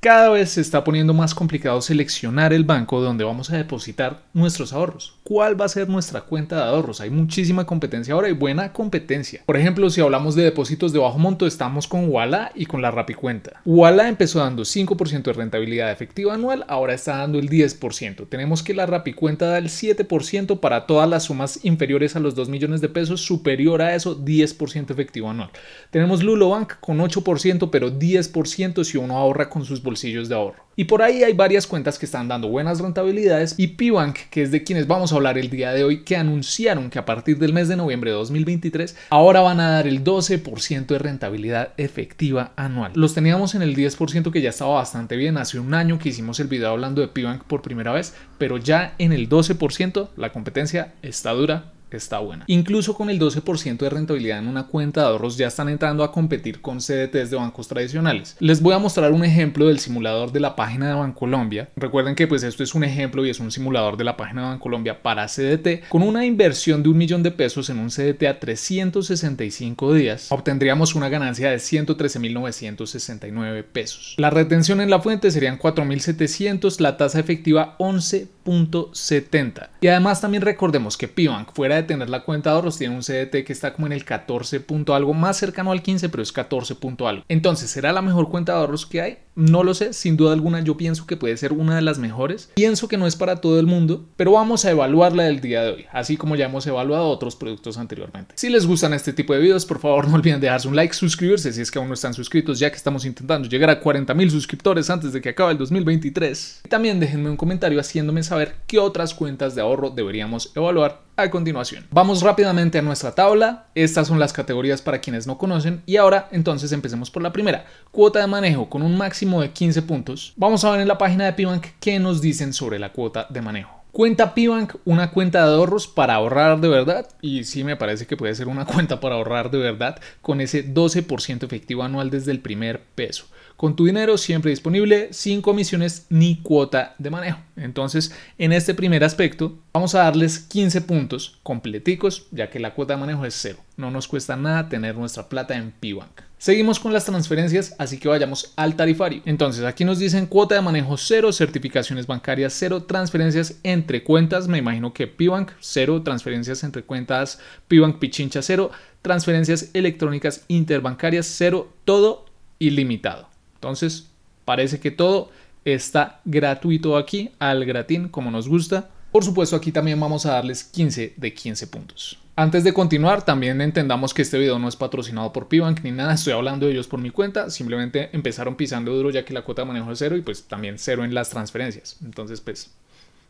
Cada vez se está poniendo más complicado seleccionar el banco donde vamos a depositar nuestros ahorros. ¿Cuál va a ser nuestra cuenta de ahorros? Hay muchísima competencia ahora y buena competencia. Por ejemplo, si hablamos de depósitos de bajo monto, estamos con Walla y con la Rapicuenta. Walla empezó dando 5% de rentabilidad efectiva anual, ahora está dando el 10%. Tenemos que la Rapicuenta da el 7% para todas las sumas inferiores a los 2 millones de pesos, superior a eso 10% efectivo anual. Tenemos Lulobank con 8%, pero 10% si uno ahorra con sus bolsillos de ahorro. Y por ahí hay varias cuentas que están dando buenas rentabilidades y Pibank, que es de quienes vamos a hablar el día de hoy, que anunciaron que a partir del mes de noviembre de 2023 ahora van a dar el 12% de rentabilidad efectiva anual. Los teníamos en el 10% que ya estaba bastante bien hace un año que hicimos el video hablando de Pibank por primera vez, pero ya en el 12% la competencia está dura está buena. Incluso con el 12% de rentabilidad en una cuenta de ahorros ya están entrando a competir con CDTs de bancos tradicionales. Les voy a mostrar un ejemplo del simulador de la página de Bancolombia. Recuerden que pues esto es un ejemplo y es un simulador de la página de Bancolombia para CDT. Con una inversión de un millón de pesos en un CDT a 365 días, obtendríamos una ganancia de 113.969 pesos. La retención en la fuente serían 4.700, la tasa efectiva 11.70. Y además también recordemos que Pibank fuera de tener la cuenta de ahorros tiene un CDT que está como en el 14 punto algo, más cercano al 15, pero es 14 punto algo. Entonces, ¿será la mejor cuenta de ahorros que hay? No lo sé, sin duda alguna yo pienso que puede ser una de las mejores. Pienso que no es para todo el mundo, pero vamos a evaluarla del día de hoy, así como ya hemos evaluado otros productos anteriormente. Si les gustan este tipo de videos, por favor no olviden dejarse un like, suscribirse si es que aún no están suscritos, ya que estamos intentando llegar a 40.000 suscriptores antes de que acabe el 2023. Y también déjenme un comentario haciéndome saber qué otras cuentas de ahorro deberíamos evaluar a continuación. Vamos rápidamente a nuestra tabla, estas son las categorías para quienes no conocen y ahora entonces empecemos por la primera, cuota de manejo con un máximo de 15 puntos. Vamos a ver en la página de Pibank qué nos dicen sobre la cuota de manejo. Cuenta Pibank, una cuenta de ahorros para ahorrar de verdad. Y sí me parece que puede ser una cuenta para ahorrar de verdad con ese 12% efectivo anual desde el primer peso. Con tu dinero siempre disponible, sin comisiones ni cuota de manejo. Entonces, en este primer aspecto, vamos a darles 15 puntos completicos, ya que la cuota de manejo es cero. No nos cuesta nada tener nuestra plata en Pibank. Seguimos con las transferencias, así que vayamos al tarifario. Entonces, aquí nos dicen cuota de manejo cero, certificaciones bancarias cero, transferencias entre cuentas, me imagino que Pibank cero, transferencias entre cuentas Pibank Pichincha cero, transferencias electrónicas interbancarias cero, todo ilimitado. Entonces, parece que todo está gratuito aquí, al gratín, como nos gusta. Por supuesto, aquí también vamos a darles 15 de 15 puntos. Antes de continuar, también entendamos que este video no es patrocinado por Pibank ni nada, estoy hablando de ellos por mi cuenta, simplemente empezaron pisando duro ya que la cuota de manejo es cero y pues también cero en las transferencias. Entonces, pues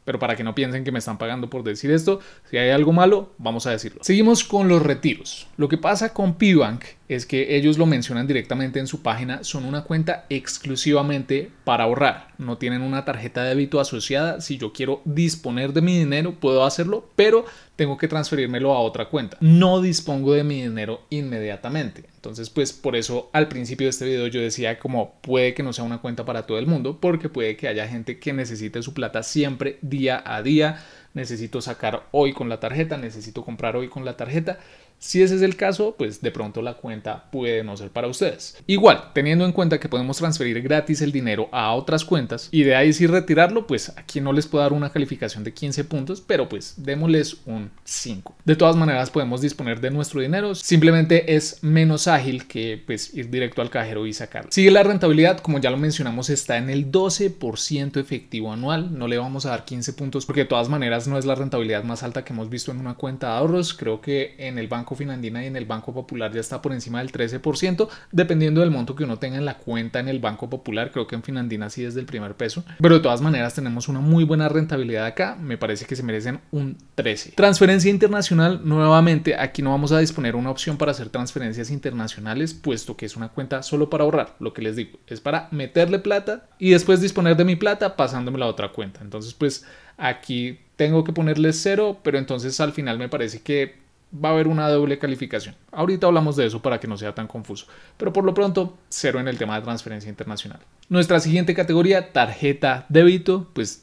pero para que no piensen que me están pagando por decir esto, si hay algo malo, vamos a decirlo. Seguimos con los retiros. Lo que pasa con Pibank es que ellos lo mencionan directamente en su página, son una cuenta exclusivamente para ahorrar, no tienen una tarjeta de débito asociada, si yo quiero disponer de mi dinero puedo hacerlo, pero tengo que transferírmelo a otra cuenta, no dispongo de mi dinero inmediatamente. Entonces, pues por eso al principio de este video yo decía como puede que no sea una cuenta para todo el mundo, porque puede que haya gente que necesite su plata siempre día a día, necesito sacar hoy con la tarjeta, necesito comprar hoy con la tarjeta si ese es el caso, pues de pronto la cuenta puede no ser para ustedes. Igual, teniendo en cuenta que podemos transferir gratis el dinero a otras cuentas y de ahí sí retirarlo, pues aquí no les puedo dar una calificación de 15 puntos, pero pues démosles un 5. De todas maneras, podemos disponer de nuestro dinero, simplemente es menos ágil que pues ir directo al cajero y sacarlo. Sigue la rentabilidad, como ya lo mencionamos, está en el 12% efectivo anual, no le vamos a dar 15 puntos porque de todas maneras no es la rentabilidad más alta que hemos visto en una cuenta de ahorros, creo que en el banco Finandina y en el Banco Popular ya está por encima del 13%, dependiendo del monto que uno tenga en la cuenta en el Banco Popular, creo que en Finandina sí desde el primer peso, pero de todas maneras tenemos una muy buena rentabilidad acá, me parece que se merecen un 13. Transferencia internacional, nuevamente, aquí no vamos a disponer una opción para hacer transferencias internacionales, puesto que es una cuenta solo para ahorrar, lo que les digo, es para meterle plata y después disponer de mi plata pasándome la otra cuenta. Entonces, pues aquí tengo que ponerle cero, pero entonces al final me parece que va a haber una doble calificación. Ahorita hablamos de eso para que no sea tan confuso, pero por lo pronto, cero en el tema de transferencia internacional. Nuestra siguiente categoría, tarjeta débito, pues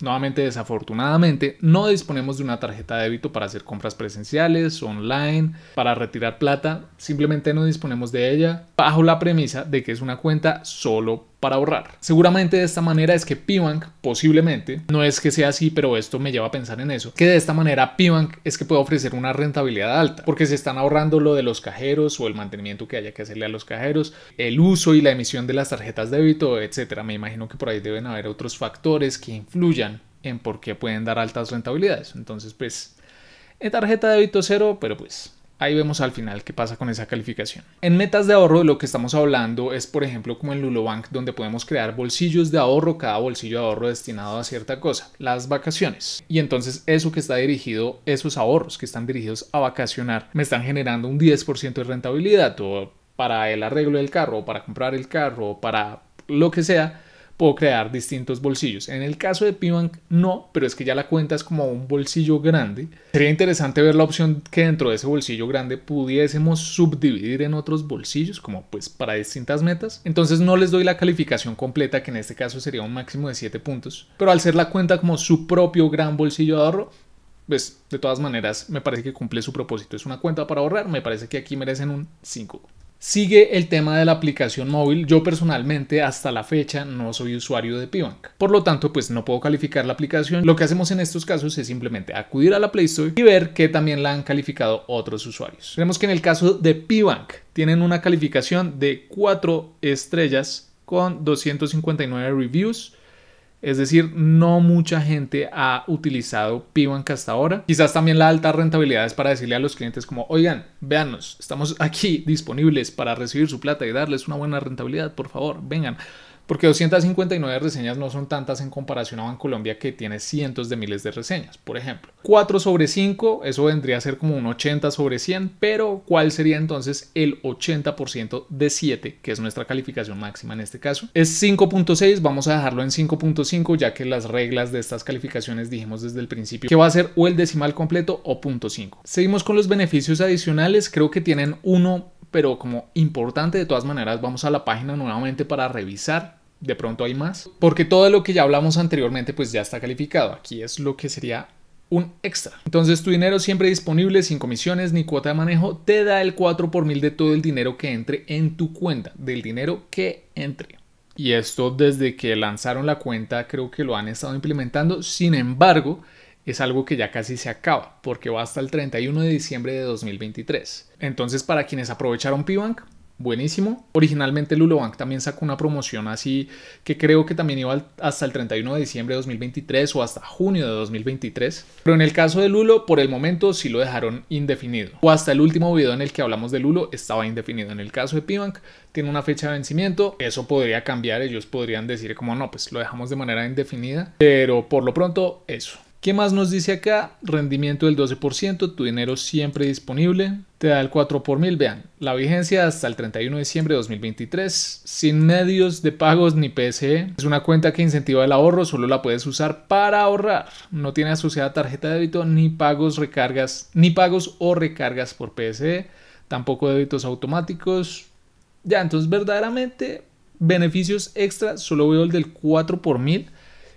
Nuevamente, desafortunadamente, no disponemos de una tarjeta débito para hacer compras presenciales, online, para retirar plata, simplemente no disponemos de ella bajo la premisa de que es una cuenta solo para ahorrar. Seguramente de esta manera es que Pibank, posiblemente, no es que sea así, pero esto me lleva a pensar en eso, que de esta manera Pibank es que puede ofrecer una rentabilidad alta, porque se están ahorrando lo de los cajeros o el mantenimiento que haya que hacerle a los cajeros, el uso y la emisión de las tarjetas de débito, etcétera. Me imagino que por ahí deben haber otros factores que influyan en por qué pueden dar altas rentabilidades. Entonces, pues, en tarjeta débito cero, pero pues Ahí vemos al final qué pasa con esa calificación. En metas de ahorro lo que estamos hablando es por ejemplo como en Lulobank donde podemos crear bolsillos de ahorro, cada bolsillo de ahorro destinado a cierta cosa, las vacaciones. Y entonces eso que está dirigido, esos ahorros que están dirigidos a vacacionar, me están generando un 10% de rentabilidad o para el arreglo del carro, para comprar el carro, para lo que sea, puedo crear distintos bolsillos. En el caso de Pibank no, pero es que ya la cuenta es como un bolsillo grande. Sería interesante ver la opción que dentro de ese bolsillo grande pudiésemos subdividir en otros bolsillos, como pues para distintas metas. Entonces no les doy la calificación completa, que en este caso sería un máximo de 7 puntos, pero al ser la cuenta como su propio gran bolsillo de ahorro, pues de todas maneras me parece que cumple su propósito. Es una cuenta para ahorrar, me parece que aquí merecen un 5 sigue el tema de la aplicación móvil. Yo personalmente hasta la fecha no soy usuario de Pibank. Por lo tanto, pues no puedo calificar la aplicación. Lo que hacemos en estos casos es simplemente acudir a la Play Store y ver que también la han calificado otros usuarios. Vemos que en el caso de Pibank tienen una calificación de 4 estrellas con 259 reviews es decir, no mucha gente ha utilizado Pivank hasta ahora. Quizás también la alta rentabilidad es para decirle a los clientes como, oigan, véanos, estamos aquí disponibles para recibir su plata y darles una buena rentabilidad, por favor, vengan. Porque 259 reseñas no son tantas en comparación a Colombia que tiene cientos de miles de reseñas, por ejemplo. 4 sobre 5, eso vendría a ser como un 80 sobre 100, pero ¿cuál sería entonces el 80% de 7, que es nuestra calificación máxima en este caso? Es 5.6, vamos a dejarlo en 5.5 ya que las reglas de estas calificaciones dijimos desde el principio que va a ser o el decimal completo o .5. Seguimos con los beneficios adicionales, creo que tienen uno pero como importante de todas maneras vamos a la página nuevamente para revisar de pronto hay más, porque todo lo que ya hablamos anteriormente pues ya está calificado. Aquí es lo que sería un extra. Entonces tu dinero siempre disponible sin comisiones ni cuota de manejo te da el 4 por mil de todo el dinero que entre en tu cuenta, del dinero que entre. Y esto desde que lanzaron la cuenta creo que lo han estado implementando. Sin embargo, es algo que ya casi se acaba, porque va hasta el 31 de diciembre de 2023. Entonces, para quienes aprovecharon Pibank, buenísimo. Originalmente Lulobank también sacó una promoción así que creo que también iba hasta el 31 de diciembre de 2023 o hasta junio de 2023. Pero en el caso de Lulo, por el momento sí lo dejaron indefinido. O hasta el último video en el que hablamos de Lulo estaba indefinido. En el caso de Pibank tiene una fecha de vencimiento. Eso podría cambiar. Ellos podrían decir como no, pues lo dejamos de manera indefinida. Pero por lo pronto eso. ¿Qué más nos dice acá? Rendimiento del 12%, tu dinero siempre disponible. Te da el 4 por mil, vean. La vigencia hasta el 31 de diciembre de 2023, sin medios de pagos ni PSE. Es una cuenta que incentiva el ahorro, solo la puedes usar para ahorrar. No tiene asociada tarjeta de débito ni pagos, recargas, ni pagos o recargas por PSE, tampoco débitos automáticos. Ya, entonces verdaderamente beneficios extra, solo veo el del 4 por mil,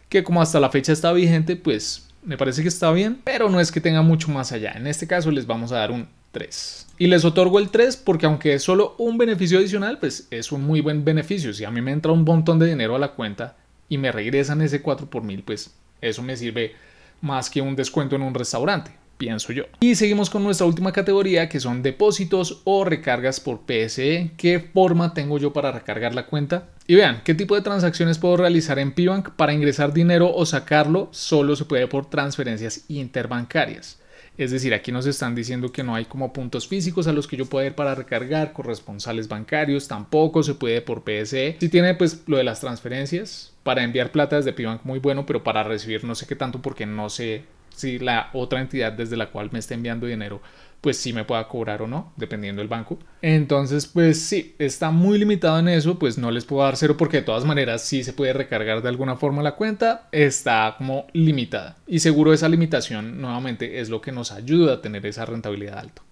que como hasta la fecha está vigente, pues me parece que está bien, pero no es que tenga mucho más allá. En este caso les vamos a dar un 3. Y les otorgo el 3 porque aunque es solo un beneficio adicional, pues es un muy buen beneficio. Si a mí me entra un montón de dinero a la cuenta y me regresan ese 4 por mil, pues eso me sirve más que un descuento en un restaurante pienso yo. Y seguimos con nuestra última categoría que son depósitos o recargas por PSE. ¿Qué forma tengo yo para recargar la cuenta? Y vean, ¿qué tipo de transacciones puedo realizar en Pibank? Para ingresar dinero o sacarlo solo se puede por transferencias interbancarias. Es decir, aquí nos están diciendo que no hay como puntos físicos a los que yo pueda ir para recargar, corresponsales bancarios, tampoco se puede por PSE. Si tiene pues lo de las transferencias, para enviar plata desde Pibank muy bueno, pero para recibir no sé qué tanto porque no sé si la otra entidad desde la cual me está enviando dinero pues sí me pueda cobrar o no, dependiendo del banco. Entonces, pues sí, está muy limitado en eso, pues no les puedo dar cero porque de todas maneras sí se puede recargar de alguna forma la cuenta, está como limitada. Y seguro esa limitación nuevamente es lo que nos ayuda a tener esa rentabilidad alta.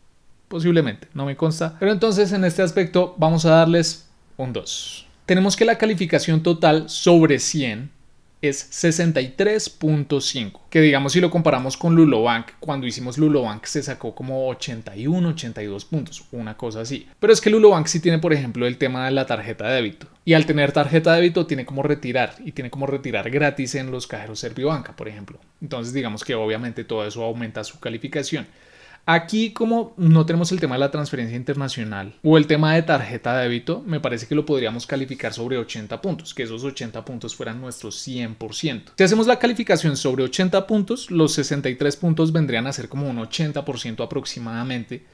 Posiblemente, no me consta. Pero entonces en este aspecto vamos a darles un 2. Tenemos que la calificación total sobre 100 es 63.5, que digamos si lo comparamos con Lulobank, cuando hicimos Lulobank se sacó como 81, 82 puntos, una cosa así. Pero es que Lulobank sí tiene, por ejemplo, el tema de la tarjeta de débito. Y al tener tarjeta de débito tiene como retirar y tiene como retirar gratis en los cajeros Servibanca, por ejemplo. Entonces digamos que obviamente todo eso aumenta su calificación. Aquí como no tenemos el tema de la transferencia internacional o el tema de tarjeta de débito, me parece que lo podríamos calificar sobre 80 puntos, que esos 80 puntos fueran nuestros 100%. Si hacemos la calificación sobre 80 puntos, los 63 puntos vendrían a ser como un 80% aproximadamente,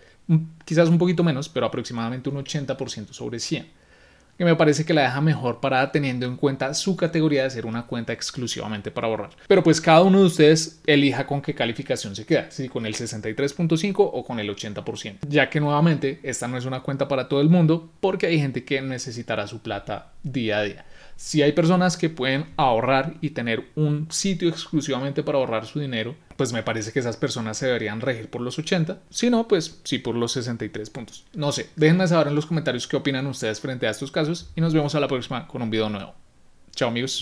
quizás un poquito menos, pero aproximadamente un 80% sobre 100 que me parece que la deja mejor parada teniendo en cuenta su categoría de ser una cuenta exclusivamente para ahorrar. Pero pues cada uno de ustedes elija con qué calificación se queda, si con el 63.5 o con el 80%, ya que nuevamente esta no es una cuenta para todo el mundo porque hay gente que necesitará su plata día a día. Si hay personas que pueden ahorrar y tener un sitio exclusivamente para ahorrar su dinero, pues me parece que esas personas se deberían regir por los 80, si no, pues sí por los 63 puntos. No sé, déjenme saber en los comentarios qué opinan ustedes frente a estos casos y nos vemos a la próxima con un video nuevo. Chao amigos.